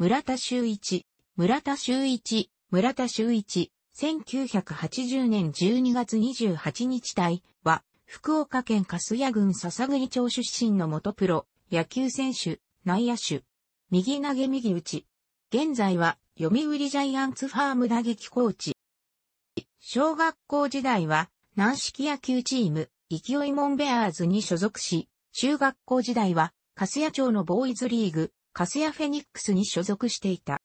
村田修一、村田修一、村田修一、1980年12月28日隊は、福岡県粕谷郡笹栗町出身の元プロ、野球選手、内野手。右投げ右打ち。現在は、読売ジャイアンツファーム打撃コーチ。小学校時代は、軟式野球チーム、勢いモンベアーズに所属し、中学校時代は、粕谷町のボーイズリーグ、カスヤフェニックスに所属していた。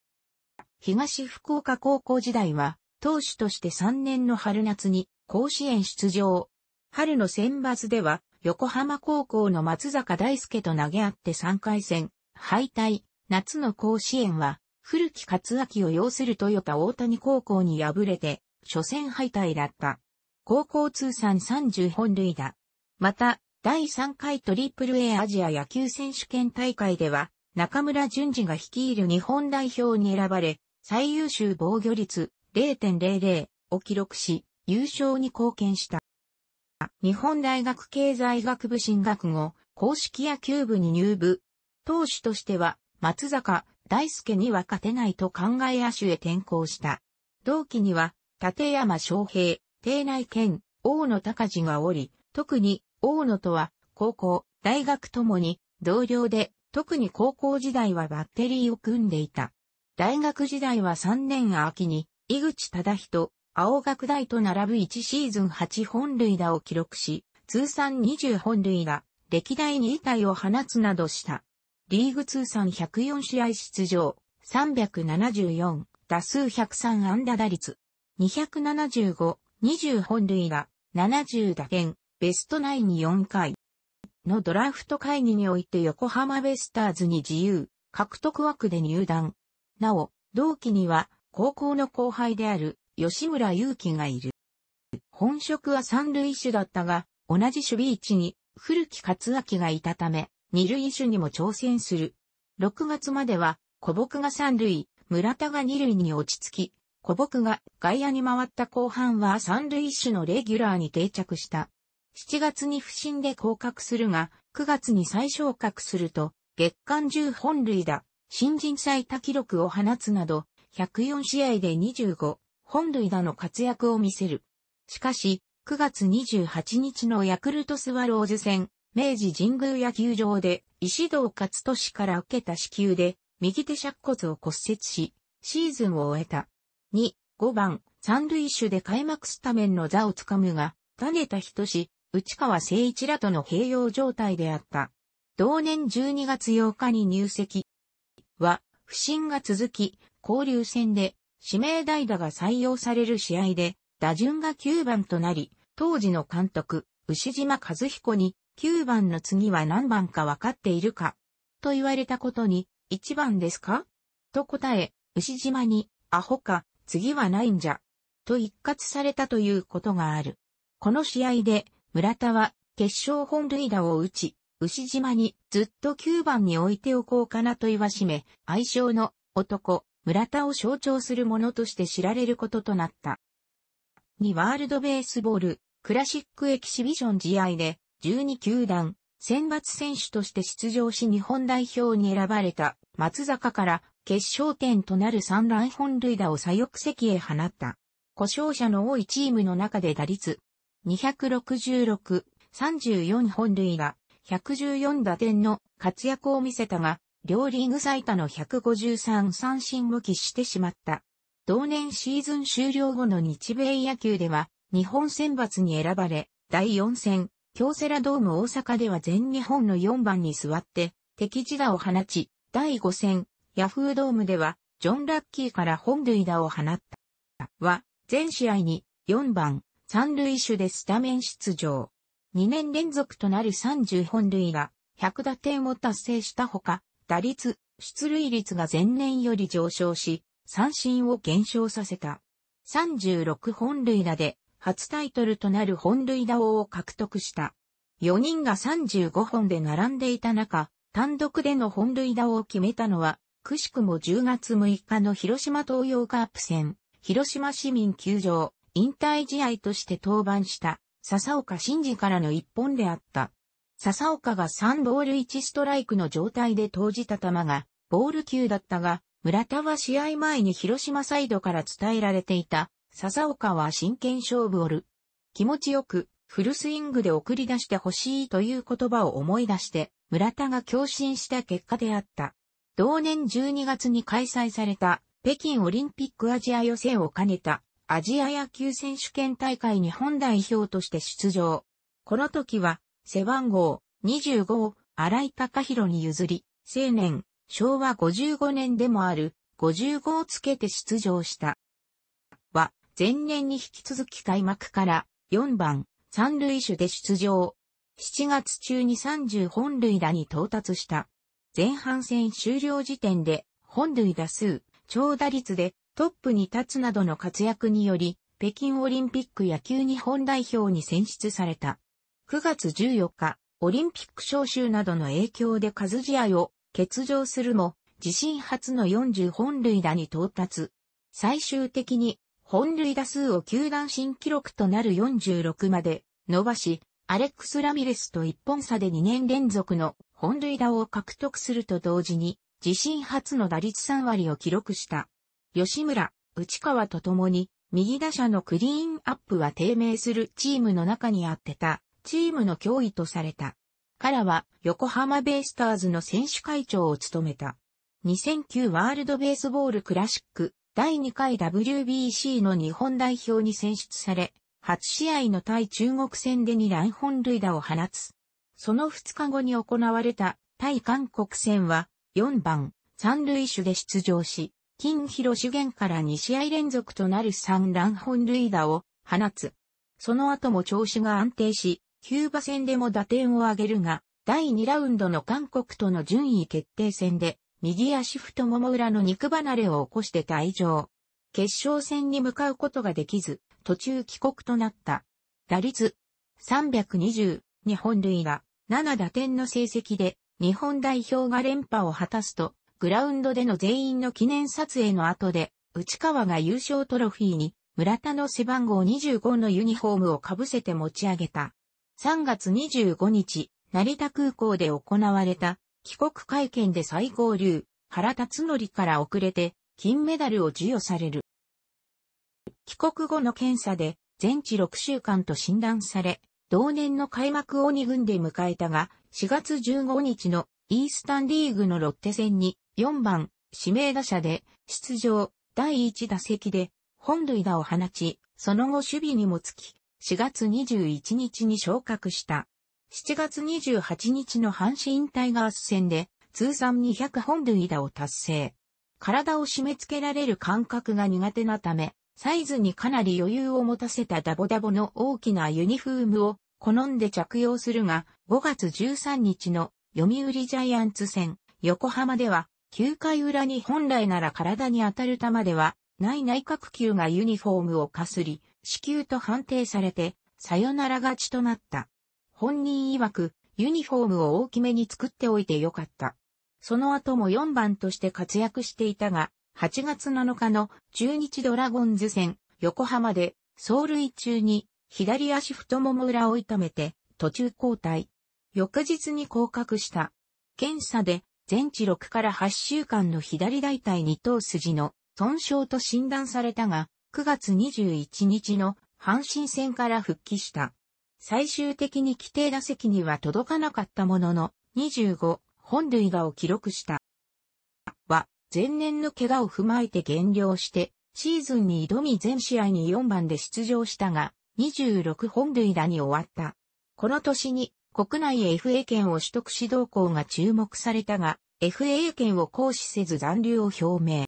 東福岡高校時代は、投手として3年の春夏に甲子園出場。春の選抜では、横浜高校の松坂大輔と投げ合って3回戦、敗退。夏の甲子園は、古木勝明を擁するトヨタ大谷高校に敗れて、初戦敗退だった。高校通算30本塁打。また、第3回トリプル a アジア野球選手権大会では、中村淳二が率いる日本代表に選ばれ、最優秀防御率0.00を記録し、優勝に貢献した。日本大学経済学部進学後、公式野球部に入部。投手としては、松坂、大輔には勝てないと考え野手へ転向した。同期には、立山昌平、定内健、大野隆二がおり、特に、大野とは、高校、大学ともに、同僚で、特に高校時代はバッテリーを組んでいた。大学時代は3年秋に、井口忠人、青学大と並ぶ1シーズン8本塁打を記録し、通算20本塁打、歴代2位体を放つなどした。リーグ通算104試合出場、374、打数103安打打率、275、20本塁打、70打点、ベストナインに4回。のドラフト会議において横浜ベスターズに自由、獲得枠で入団。なお、同期には高校の後輩である吉村祐希がいる。本職は三塁手だったが、同じ守備位置に古木克明がいたため、二塁手にも挑戦する。6月までは、古木が三塁、村田が二塁に落ち着き、古木が外野に回った後半は三塁手のレギュラーに定着した。7月に不審で降格するが、9月に再昇格すると、月間10本類打、新人最多記録を放つなど、104試合で25本類打の活躍を見せる。しかし、9月28日のヤクルトスワローズ戦、明治神宮野球場で、石堂勝利から受けた支給で、右手尺骨を骨折し、シーズンを終えた。2、5番、三塁手で開幕スタメンの座をつかむが、種田人志、内川誠一らとの併用状態であった。同年12月8日に入籍は不振が続き、交流戦で指名代打が採用される試合で打順が9番となり、当時の監督、牛島和彦に9番の次は何番か分かっているかと言われたことに1番ですかと答え、牛島にアホか次はないんじゃと一括されたということがある。この試合で村田は決勝本塁打を打ち、牛島にずっと9番に置いておこうかなと言わしめ、愛称の男、村田を象徴するものとして知られることとなった。2ワールドベースボールクラシックエキシビション試合で12球団選抜選手として出場し日本代表に選ばれた松坂から決勝点となる3ラン本塁打を左翼席へ放った。故障者の多いチームの中で打率266、34本塁打、114打点の活躍を見せたが、両リーグ最多の153三振を喫してしまった。同年シーズン終了後の日米野球では、日本選抜に選ばれ、第4戦、京セラドーム大阪では全日本の4番に座って、敵地打を放ち、第5戦、ヤフードームでは、ジョン・ラッキーから本塁打を放った。は、全試合に4番、三塁手でスタメン出場。2年連続となる30本塁打、100打点を達成したほか、打率、出塁率が前年より上昇し、三振を減少させた。36本塁打で初タイトルとなる本塁打王を獲得した。4人が35本で並んでいた中、単独での本塁打を決めたのは、くしくも10月6日の広島東洋カープ戦、広島市民球場、引退試合として登板した笹岡慎二からの一本であった。笹岡が3ボール1ストライクの状態で投じた球がボール級だったが、村田は試合前に広島サイドから伝えられていた笹岡は真剣勝負をる。気持ちよくフルスイングで送り出してほしいという言葉を思い出して村田が共振した結果であった。同年12月に開催された北京オリンピックアジア予選を兼ねたアジア野球選手権大会日本代表として出場。この時は、背番号25を荒井隆弘に譲り、青年、昭和55年でもある55をつけて出場した。は、前年に引き続き開幕から4番、三塁手で出場。7月中に30本塁打に到達した。前半戦終了時点で、本塁打数、長打率でトップに立つなどの活躍により、北京オリンピック野球日本代表に選出された。9月14日、オリンピック招集などの影響で数試合を欠場するも、自身初の40本塁打に到達。最終的に、本塁打数を球団新記録となる46まで伸ばし、アレックス・ラミレスと1本差で2年連続の本塁打を獲得すると同時に、自身初の打率3割を記録した。吉村、内川と共に、右打者のクリーンアップは低迷するチームの中にあってた、チームの脅威とされた。彼は横浜ベイスターズの選手会長を務めた。2009ワールドベースボールクラシック第2回 WBC の日本代表に選出され、初試合の対中国戦で2乱本塁打を放つ。その2日後に行われた対韓国戦は4番三塁手で出場し、金広主元から2試合連続となる3乱本塁打を放つ。その後も調子が安定し、キューバ戦でも打点を上げるが、第2ラウンドの韓国との順位決定戦で、右足太もも裏の肉離れを起こして退場。決勝戦に向かうことができず、途中帰国となった。打率320、日本塁打、7打点の成績で、日本代表が連覇を果たすと、グラウンドでの全員の記念撮影の後で、内川が優勝トロフィーに、村田の背番号25のユニフォームをかぶせて持ち上げた。3月25日、成田空港で行われた、帰国会見で最高流、原辰則から遅れて、金メダルを授与される。帰国後の検査で、全治6週間と診断され、同年の開幕を2軍で迎えたが、4月15日のイースタンリーグのロッテ戦に4番指名打者で出場第1打席で本塁打を放ち、その後守備にもつき、4月21日に昇格した。7月28日の阪神タイガース戦で通算200本塁打を達成。体を締め付けられる感覚が苦手なため、サイズにかなり余裕を持たせたダボダボの大きなユニフームを好んで着用するが、5月13日の読売ジャイアンツ戦、横浜では、9回裏に本来なら体に当たる球では、ない内角球がユニフォームをかすり、死球と判定されて、さよなら勝ちとなった。本人曰く、ユニフォームを大きめに作っておいてよかった。その後も4番として活躍していたが、8月7日の中日ドラゴンズ戦、横浜で、走塁中に、左足太もも裏を痛めて、途中交代。翌日に降格した。検査で全治6から8週間の左大腿二頭筋の損傷と診断されたが、9月21日の阪神戦から復帰した。最終的に規定打席には届かなかったものの、25本塁打を記録した。は、前年の怪我を踏まえて減量して、シーズンに挑み全試合に4番で出場したが、26本塁打に終わった。この年に国内 FA 権を取得し動向が注目されたが、FA 権を行使せず残留を表明。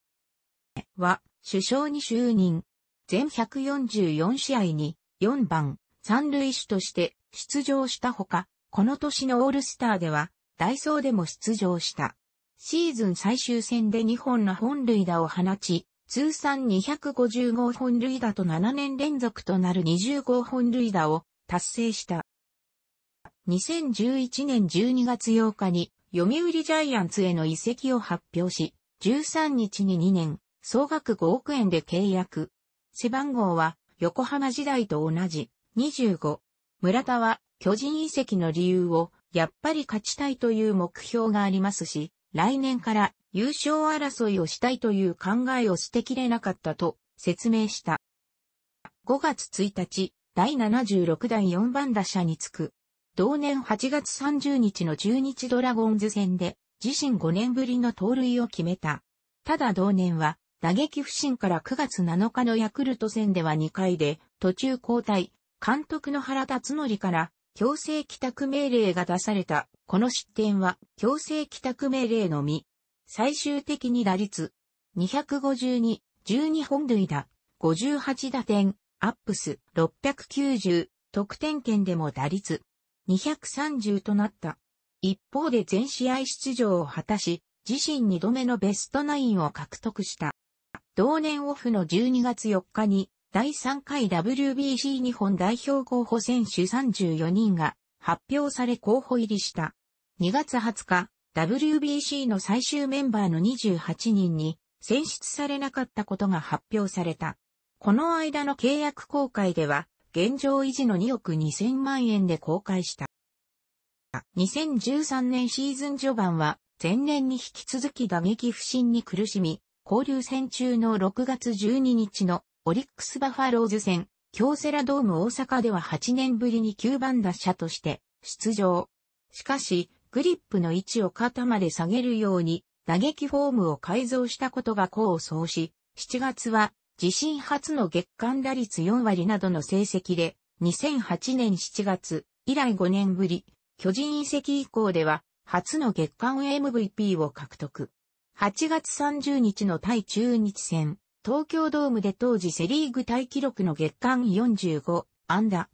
は、首相に就任。全144試合に4番、三塁手として出場したほか、この年のオールスターでは、ダイソーでも出場した。シーズン最終戦で2本の本塁打を放ち、通算250号本塁打と7年連続となる20号本塁打を達成した。2011年12月8日に読売ジャイアンツへの移籍を発表し、13日に2年、総額5億円で契約。背番号は横浜時代と同じ25。村田は巨人移籍の理由をやっぱり勝ちたいという目標がありますし、来年から優勝争いをしたいという考えを捨てきれなかったと説明した。5月1日、第76代4番打者につく同年8月30日の中日ドラゴンズ戦で、自身5年ぶりの盗塁を決めた。ただ同年は、打撃不振から9月7日のヤクルト戦では2回で、途中交代、監督の原辰則から強制帰宅命令が出された。この失点は強制帰宅命令のみ。最終的に打率252、12本塁打、58打点、アップス690、得点圏でも打率230となった。一方で全試合出場を果たし、自身2度目のベストナインを獲得した。同年オフの12月4日に、第3回 WBC 日本代表候補選手34人が発表され候補入りした。2月20日、WBC の最終メンバーの28人に選出されなかったことが発表された。この間の契約公開では、現状維持の2億2000万円で公開した。2013年シーズン序盤は、前年に引き続き打撃不振に苦しみ、交流戦中の6月12日のオリックスバファローズ戦、京セラドーム大阪では8年ぶりに9番打者として出場。しかし、グリップの位置を肩まで下げるように打撃フォームを改造したことが功を奏し、7月は自身初の月間打率4割などの成績で、2008年7月以来5年ぶり、巨人移籍以降では、初の月間 MVP を獲得。8月30日の対中日戦、東京ドームで当時セリーグタイ記録の月間45安打。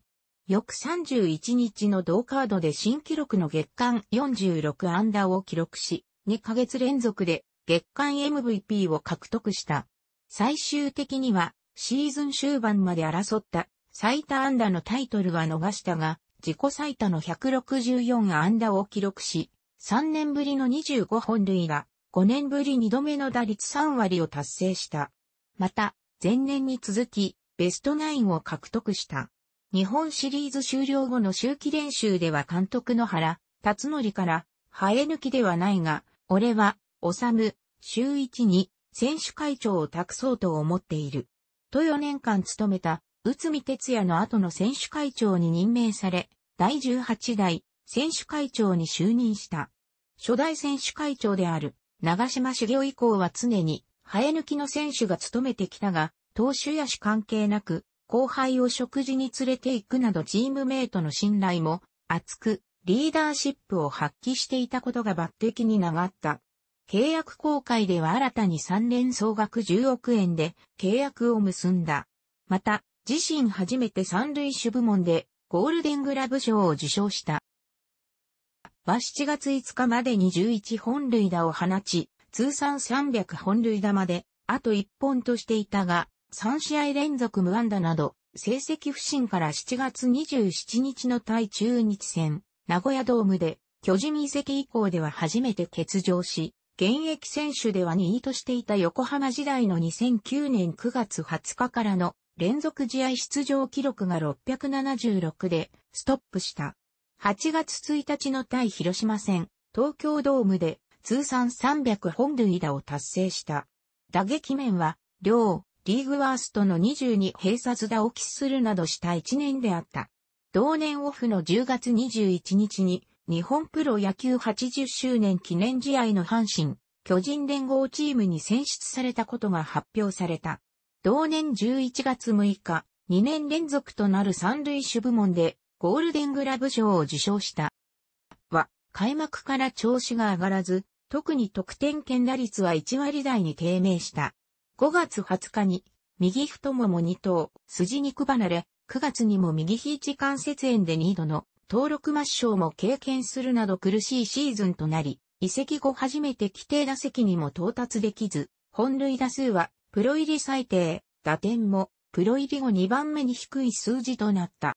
翌31日の同カードで新記録の月間46安打を記録し、2ヶ月連続で月間 MVP を獲得した。最終的にはシーズン終盤まで争った最多安打のタイトルは逃したが、自己最多の164安打を記録し、3年ぶりの25本塁打、5年ぶり2度目の打率3割を達成した。また、前年に続き、ベストナインを獲得した。日本シリーズ終了後の周期練習では監督の原、辰則から、生え抜きではないが、俺は、む、周一に、選手会長を託そうと思っている。と4年間務めた、内海哲也の後の選手会長に任命され、第18代選手会長に就任した。初代選手会長である長島修行以降は常に生え抜きの選手が務めてきたが、投手や主関係なく、後輩を食事に連れて行くなどチームメイトの信頼も厚く、リーダーシップを発揮していたことが抜擢に流った。契約公開では新たに3年総額10億円で契約を結んだ。また、自身初めて三塁手部門でゴールデングラブ賞を受賞した。は7月5日までに11本塁打を放ち、通算300本塁打まで、あと1本としていたが、3試合連続無安打など、成績不振から7月27日の対中日戦、名古屋ドームで、巨人移籍以降では初めて欠場し、現役選手では2位としていた横浜時代の2009年9月20日からの連続試合出場記録が676でストップした。8月1日の対広島戦、東京ドームで通算300本塁打を達成した。打撃面は、両、リーグワーストの22閉鎖打を喫するなどした1年であった。同年オフの10月21日に、日本プロ野球80周年記念試合の阪神、巨人連合チームに選出されたことが発表された。同年11月6日、2年連続となる三塁手部門でゴールデングラブ賞を受賞した。は、開幕から調子が上がらず、特に得点圏打率は1割台に低迷した。5月20日に、右太もも2頭、筋肉離れ、9月にも右肘関節炎で2度の登録抹消も経験するなど苦しいシーズンとなり、移籍後初めて規定打席にも到達できず、本塁打数はプロ入り最低、打点もプロ入り後2番目に低い数字となった。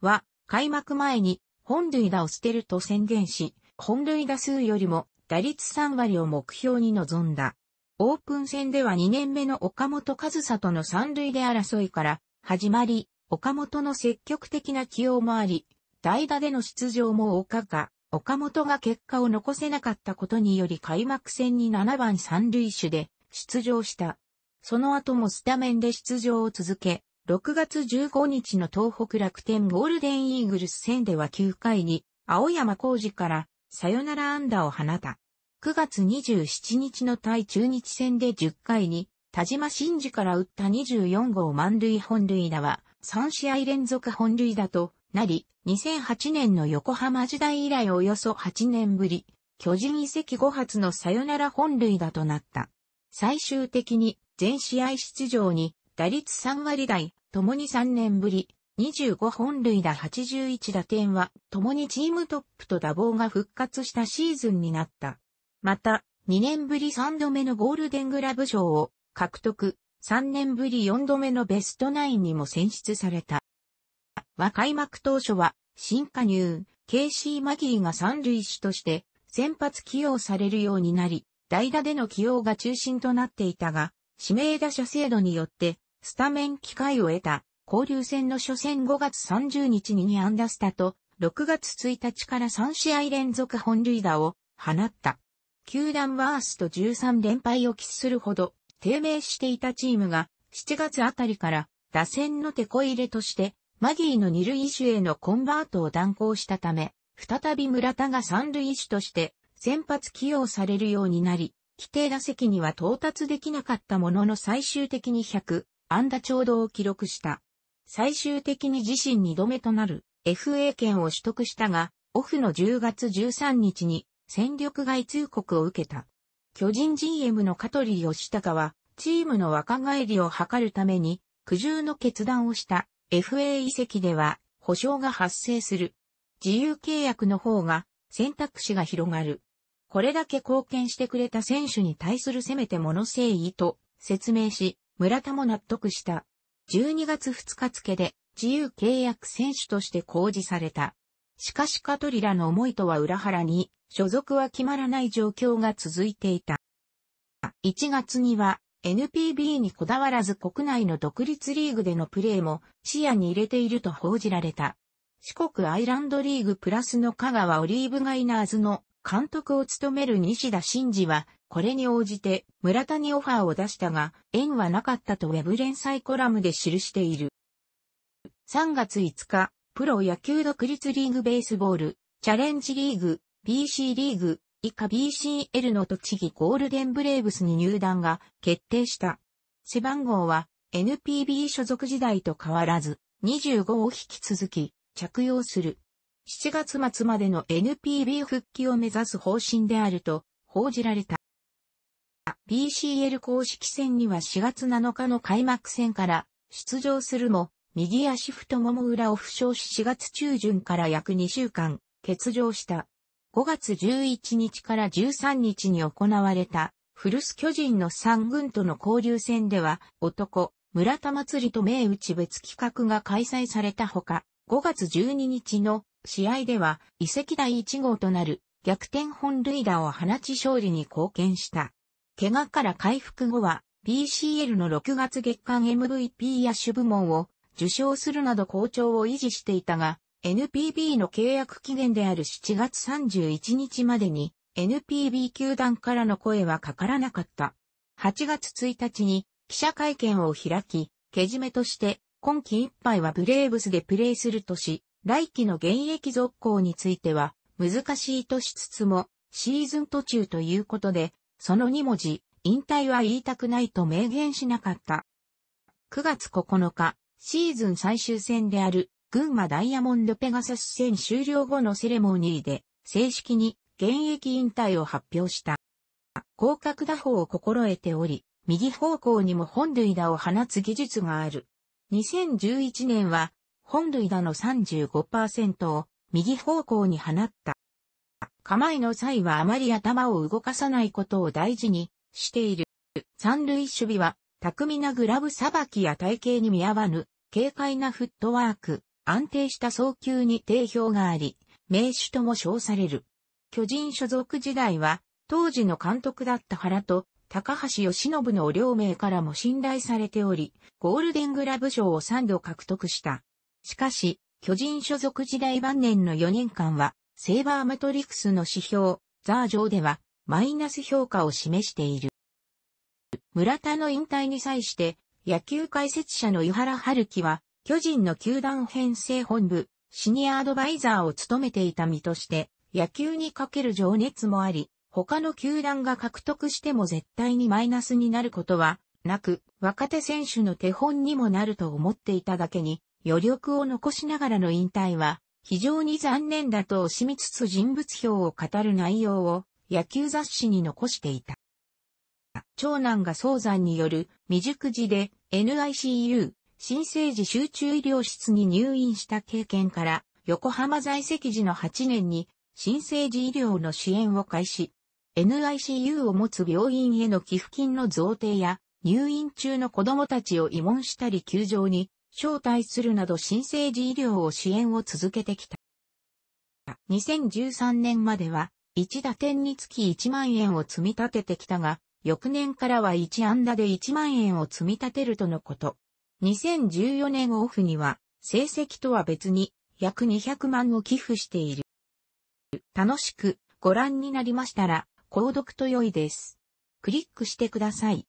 は、開幕前に本塁打を捨てると宣言し、本塁打数よりも打率3割を目標に臨んだ。オープン戦では2年目の岡本和沙との三塁で争いから始まり、岡本の積極的な起用もあり、代打での出場も岡が、岡本が結果を残せなかったことにより開幕戦に7番三塁手で出場した。その後もスタメンで出場を続け、6月15日の東北楽天ゴールデンイーグルス戦では9回に青山浩二からサヨナラ安打を放った。9月27日の対中日戦で10回に田島真嗣から打った24号満塁本塁打は3試合連続本塁打となり、2008年の横浜時代以来およそ8年ぶり、巨人移籍後発のサヨナラ本塁打となった。最終的に全試合出場に打率3割台、共に3年ぶり、25本塁打81打点は、共にチームトップと打棒が復活したシーズンになった。また、2年ぶり3度目のゴールデングラブ賞を獲得、3年ぶり4度目のベストナインにも選出された。は開幕当初は、新加入、ケイシー・マギーが三塁手として、先発起用されるようになり、代打での起用が中心となっていたが、指名打者制度によって、スタメン機会を得た、交流戦の初戦5月30日に2ンダスタと、6月1日から3試合連続本塁打を放った。球団ワースト13連敗を喫するほど低迷していたチームが7月あたりから打線の手こ入れとしてマギーの二塁手へのコンバートを断行したため、再び村田が三塁手として先発起用されるようになり、規定打席には到達できなかったものの最終的に100安打ちょうどを記録した。最終的に自身2度目となる FA 権を取得したが、オフの10月13日に戦力外通告を受けた。巨人 GM の香取義隆は、チームの若返りを図るために、苦渋の決断をした FA 移籍では、保証が発生する。自由契約の方が選択肢が広がる。これだけ貢献してくれた選手に対するせめてもの誠意と説明し、村田も納得した。12月2日付で自由契約選手として公示された。しかしカトリラの思いとは裏腹に、所属は決まらない状況が続いていた。1月には、NPB にこだわらず国内の独立リーグでのプレーも視野に入れていると報じられた。四国アイランドリーグプラスの香川オリーブガイナーズの監督を務める西田真嗣は、これに応じて村田にオファーを出したが、縁はなかったとウェブ連載コラムで記している。3月5日、プロ野球独立リーグベースボール、チャレンジリーグ、BC リーグ、以下 BCL の栃木ゴールデンブレーブスに入団が決定した。背番号は NPB 所属時代と変わらず25を引き続き着用する。7月末までの NPB 復帰を目指す方針であると報じられた。BCL 公式戦には4月7日の開幕戦から出場するも右足太もも裏を負傷し4月中旬から約2週間、欠場した。5月11日から13日に行われた、古巣巨人の3軍との交流戦では、男、村田祭りと名打ち別企画が開催されたほか、5月12日の試合では、遺跡第1号となる逆転本塁打を放ち勝利に貢献した。怪我から回復後は、PCL の6月月間 MVP 野手部門を受賞するなど好調を維持していたが、NPB の契約期限である7月31日までに NPB 球団からの声はかからなかった。8月1日に記者会見を開き、けじめとして今季いっぱいはブレーブスでプレーするとし、来季の現役続行については難しいとしつつも、シーズン途中ということで、その2文字、引退は言いたくないと明言しなかった。9月9日、シーズン最終戦である群馬ダイヤモンドペガサス戦終了後のセレモニーで正式に現役引退を発表した。広角打法を心得ており、右方向にも本塁打を放つ技術がある。2011年は本塁打の35%を右方向に放った。構えの際はあまり頭を動かさないことを大事にしている。三塁守備は巧みなグラブさばきや体型に見合わぬ、軽快なフットワーク、安定した送球に定評があり、名手とも称される。巨人所属時代は、当時の監督だった原と、高橋義信の両名からも信頼されており、ゴールデングラブ賞を3度獲得した。しかし、巨人所属時代晩年の4年間は、セーバーマトリクスの指標、ザー上では、マイナス評価を示している。村田の引退に際して、野球解説者の湯原春樹は、巨人の球団編成本部、シニアアドバイザーを務めていた身として、野球にかける情熱もあり、他の球団が獲得しても絶対にマイナスになることはなく、若手選手の手本にもなると思っていただけに、余力を残しながらの引退は、非常に残念だと惜しみつつ人物表を語る内容を野球雑誌に残していた。長男が早産による未熟児で NICU、新生児集中医療室に入院した経験から、横浜在籍時の8年に新生児医療の支援を開始。NICU を持つ病院への寄付金の贈呈や、入院中の子供たちを慰問したり球場に招待するなど新生児医療を支援を続けてきた。2013年までは、1打点につき1万円を積み立ててきたが、翌年からは1安打で1万円を積み立てるとのこと。2014年オフには、成績とは別に約200万を寄付している。楽しくご覧になりましたら、購読と良いです。クリックしてください。